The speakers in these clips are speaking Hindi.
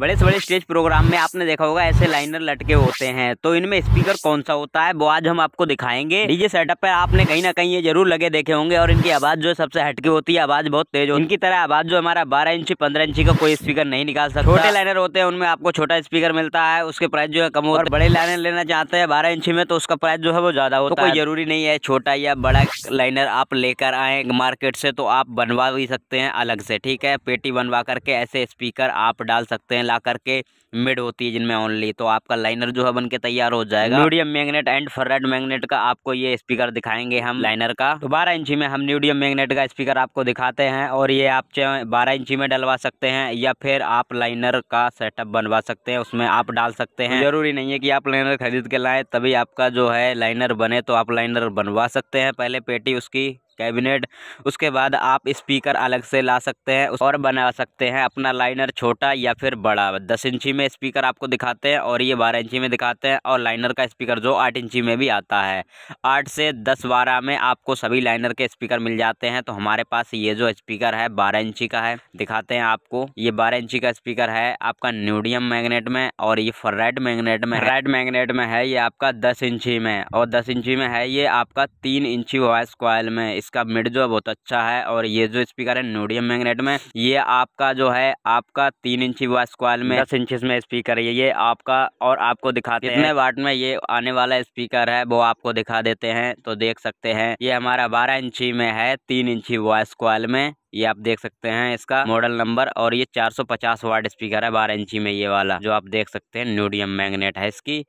बड़े से बड़े स्टेज प्रोग्राम में आपने देखा होगा ऐसे लाइनर लटके होते हैं तो इनमें स्पीकर कौन सा होता है वो आज हम आपको दिखाएंगे डीजे सेटअप पर आपने कहीं ना कहीं ये जरूर लगे देखे होंगे और इनकी आवाज जो सबसे हटके होती है आवाज बहुत तेज होती है इनकी तरह आवाज जो हमारा बारह इंची पंद्रह इंची का कोई स्पीकर नहीं निकाल सकता छोटे लाइनर होते हैं उनमें आपको छोटा स्पीकर मिलता है उसके प्राइस जो है कम होता है बड़े लाइनर लेना चाहते हैं बारह इंची में तो उसका प्राइस जो है वो ज्यादा होता तो है जरूरी नहीं है छोटा या बड़ा लाइनर आप लेकर आए मार्केट से तो आप बनवा भी सकते हैं अलग से ठीक है पेटी बनवा करके ऐसे स्पीकर आप डाल सकते हैं मिला करके मिड होती है जिनमें ओनली तो आपका लाइनर जो है बनके तैयार हो जाएगा neodymium magnet and ferrite magnet का आपको ये स्पीकर दिखाएंगे हम लाइनर का तो बारह इंची में हम न्यूडियम मैग्नेट का स्पीकर आपको दिखाते हैं और ये आप चाहे बारह इंची में डलवा सकते हैं या फिर आप लाइनर का सेटअप बनवा सकते हैं उसमें आप डाल सकते हैं जरूरी नहीं है कि आप लाइनर खरीद के लाए तभी आपका जो है लाइनर बने तो आप लाइनर बनवा सकते हैं पहले पेटी उसकी कैबिनेट उसके बाद आप स्पीकर अलग से ला सकते हैं और बना सकते हैं अपना लाइनर छोटा या फिर बड़ा दस इंची में स्पीकर आपको दिखाते हैं और ये बारह इंची में दिखाते हैं और लाइनर का स्पीकर जो आठ इंची में भी आता है आठ से दस बारह में आपको सभी लाइनर के स्पीकर मिल जाते हैं तो हमारे पास ये जो स्पीकर है बारह इंची का है दिखाते हैं आपको ये बारह इंची का स्पीकर है आपका न्यूडियम मैग्नेट में और ये फ्रेड मैग्नेट में रेड मैग्नेट में है ये आपका दस इंची में और दस इंची में है ये आपका तीन इंची वॉइस क्वाल में इसका मिड जो है बहुत अच्छा है और ये जो स्पीकर है नोडियम मैग्नेट में ये आपका जो है आपका तीन इंची वॉइस क्वाल में दस इंच में स्पीकर है ये आपका और आपको दिखा हैं कितने वाट में ये आने वाला स्पीकर है वो आपको दिखा देते हैं तो देख सकते हैं ये हमारा बारह इंची में है तीन इंची वॉइस क्वाल में ये आप देख सकते हैं इसका मॉडल नंबर और ये 450 वाट स्पीकर है 12 इंची में ये वाला जो आप देख सकते हैं नोडियम मैग्नेट है इसकी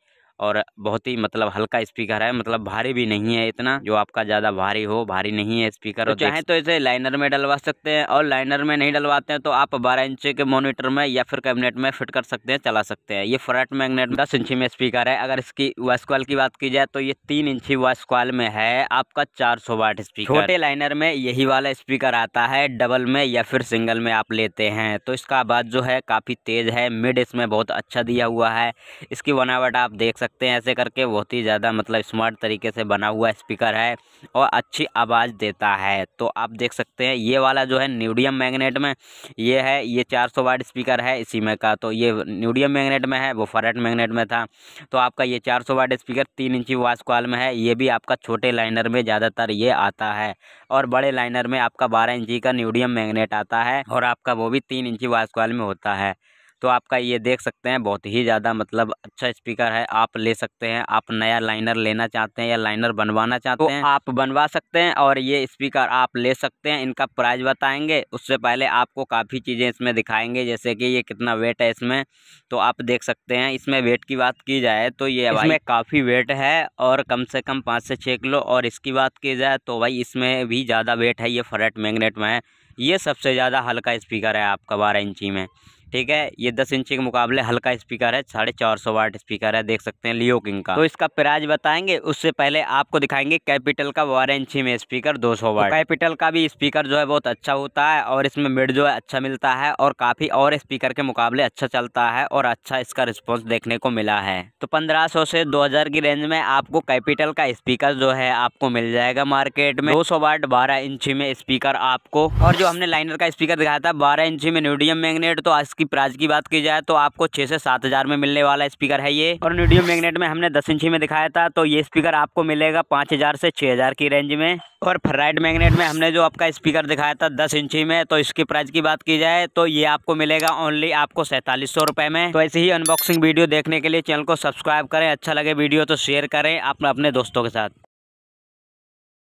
और बहुत ही मतलब हल्का स्पीकर है मतलब भारी भी नहीं है इतना जो आपका ज़्यादा भारी हो भारी नहीं है स्पीकर तो चाहे तो इसे लाइनर में डलवा सकते हैं और लाइनर में नहीं डलवाते हैं तो आप बारह इंच के मोनिटर में या फिर कैबिनेट में फिट कर सकते हैं चला सकते हैं ये फ्रंट मैगनेट दस इंची में स्पीकर है अगर इसकी वॉइस कॉल की बात की जाए तो ये तीन इंची वॉइस कॉल में है आपका चार सौ वाट स्पीकर छोटे लाइनर में यही वाला स्पीकर आता है डबल में या फिर सिंगल में आप लेते हैं तो इसका आवाज़ जो है काफ़ी तेज़ है मिड इसमें बहुत अच्छा दिया हुआ है इसकी बनावट आप देख सकते सकते हैं ऐसे करके बहुत ही ज़्यादा मतलब स्मार्ट तरीके से बना हुआ स्पीकर है और अच्छी आवाज़ देता है तो आप देख सकते हैं ये वाला जो है न्यूडियम मैग्नेट में ये है ये चार सौ वाट स्पीकर है इसी में का तो ये न्यूडियम मैग्नेट में है वो फरेट मैगनेट में था तो आपका ये चार सौ स्पीकर तीन इंची वास कॉल में है ये भी आपका छोटे लाइनर में ज़्यादातर ये आता है और बड़े लाइनर में आपका बारह इंची का न्यूडियम मैगनेट आता है और आपका वो भी तीन इंची वास कॉल में होता है तो आपका ये देख सकते हैं बहुत ही ज़्यादा मतलब अच्छा स्पीकर है आप ले सकते हैं आप नया लाइनर लेना चाहते हैं या लाइनर बनवाना चाहते तो हैं आप बनवा सकते हैं और ये स्पीकर आप ले सकते हैं इनका प्राइस बताएंगे उससे पहले आपको काफ़ी चीज़ें इसमें दिखाएंगे जैसे कि ये कितना वेट है इसमें तो आप देख सकते हैं इसमें वेट की बात की जाए तो ये इसमें काफ़ी वेट है और कम से कम पाँच से छः किलो और इसकी बात की जाए तो भाई इसमें भी ज़्यादा वेट है ये फ्रेट मैगनेट में है ये सबसे ज़्यादा हल्का स्पीकर है आपका बारह इंची में ठीक है ये दस इंची के मुकाबले हल्का स्पीकर है साढ़े चार सौ वाट स्पीकर है देख सकते हैं लियो किंग का तो इसका प्राइस बताएंगे उससे पहले आपको दिखाएंगे कैपिटल का बारह इंची में स्पीकर दो सौ वाट तो कैपिटल का भी स्पीकर जो है बहुत अच्छा होता है और इसमें मिड जो है अच्छा मिलता है और काफ़ी और स्पीकर के मुकाबले अच्छा चलता है और अच्छा इसका रिस्पॉन्स देखने को मिला है तो पंद्रह सौ से दो हजार की रेंज में आपको कैपिटल का स्पीकर जो है आपको मिल जाएगा मार्केट में दो सौ वाट बारह इंची में स्पीकर आपको और जो हमने लाइनर का स्पीकर दिखाया था बारह इंची में न्यूडियम मैग्नेट तो आज इसकी प्राइस की बात की जाए तो आपको छह से सात हज़ार में मिलने वाला स्पीकर है ये और नीडियो मैग्नेट में हमने दस इंची में दिखाया था तो ये स्पीकर आपको मिलेगा पांच हज़ार से छह हज़ार की रेंज में और फ्राइड मैग्नेट में हमने जो आपका स्पीकर दिखाया था दस इंची में तो इसकी प्राइस की बात की जाए तो ये आपको मिलेगा ओनली आपको सैतालीस सौ रुपये में तो ऐसे ही अनबॉक्सिंग वीडियो देखने के लिए चैनल को सब्सक्राइब करें अच्छा लगे वीडियो तो शेयर करें अपने अपने दोस्तों के साथ